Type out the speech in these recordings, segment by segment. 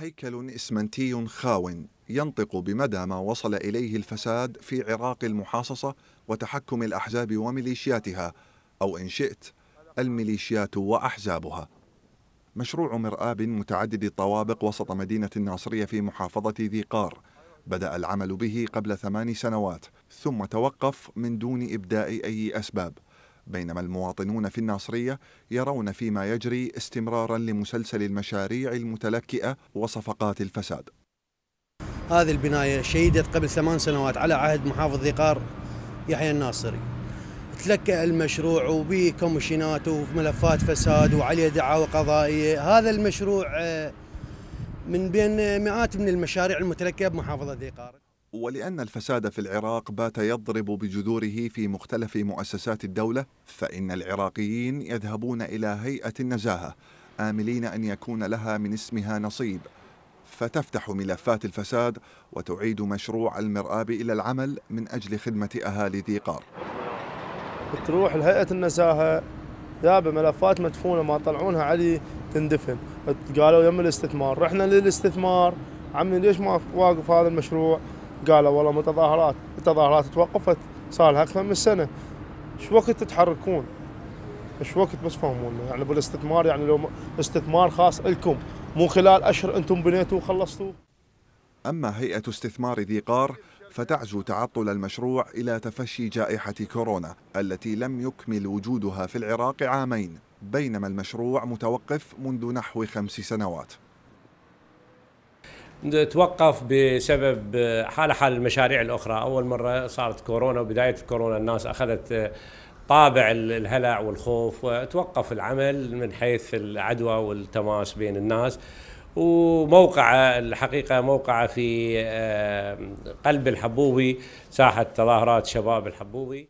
هيكل إسمنتي خاو ينطق بمدى ما وصل إليه الفساد في عراق المحاصصة وتحكم الأحزاب وميليشياتها أو إن شئت الميليشيات وأحزابها مشروع مرآب متعدد الطوابق وسط مدينة الناصرية في محافظة ذي قار بدأ العمل به قبل ثمان سنوات ثم توقف من دون إبداء أي أسباب بينما المواطنون في الناصرية يرون فيما يجري استمرارا لمسلسل المشاريع المتلكئة وصفقات الفساد هذه البناية شيدت قبل ثمان سنوات على عهد محافظ ذي قار يحيى الناصري تلكأ المشروع وبكومشينات وملفات فساد وعليه دعاوى قضائية هذا المشروع آه، من بين مئات من المشاريع المتلكئة بمحافظة ذي قار ولأن الفساد في العراق بات يضرب بجذوره في مختلف مؤسسات الدولة فإن العراقيين يذهبون إلى هيئة النزاهة آملين أن يكون لها من اسمها نصيب فتفتح ملفات الفساد وتعيد مشروع المرآب إلى العمل من أجل خدمة أهالي ذي قار تروح لهيئة النزاهة جابه ملفات مدفونه ما طلعونها علي تندفن قالوا يم الاستثمار رحنا للاستثمار عمي ليش ما واقف هذا المشروع قالوا والله متظاهرات التظاهرات توقفت صار لها اكثر من سنه ايش وقت تتحركون؟ ايش وقت بس فهمونا يعني بالاستثمار يعني لو استثمار خاص لكم مو خلال اشهر انتم بنيتوا وخلصتوا اما هيئه استثمار ذي قار فتعزو تعطل المشروع الى تفشي جائحه كورونا التي لم يكمل وجودها في العراق عامين بينما المشروع متوقف منذ نحو خمس سنوات توقف بسبب حالة حال المشاريع الأخرى أول مرة صارت كورونا وبداية كورونا الناس أخذت طابع الهلع والخوف وتوقف العمل من حيث العدوى والتماس بين الناس وموقعه الحقيقه موقعه في آه، قلب الحبوبي ساحه تظاهرات شباب الحبوبي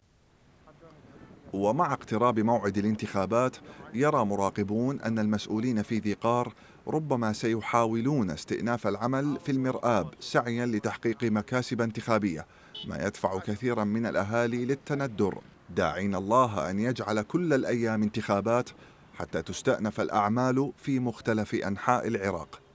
ومع اقتراب موعد الانتخابات يرى مراقبون أن المسؤولين في ذي قار ربما سيحاولون استئناف العمل في المرآب سعيا لتحقيق مكاسب انتخابية ما يدفع كثيرا من الأهالي للتندر داعين الله أن يجعل كل الأيام انتخابات حتى تستأنف الأعمال في مختلف أنحاء العراق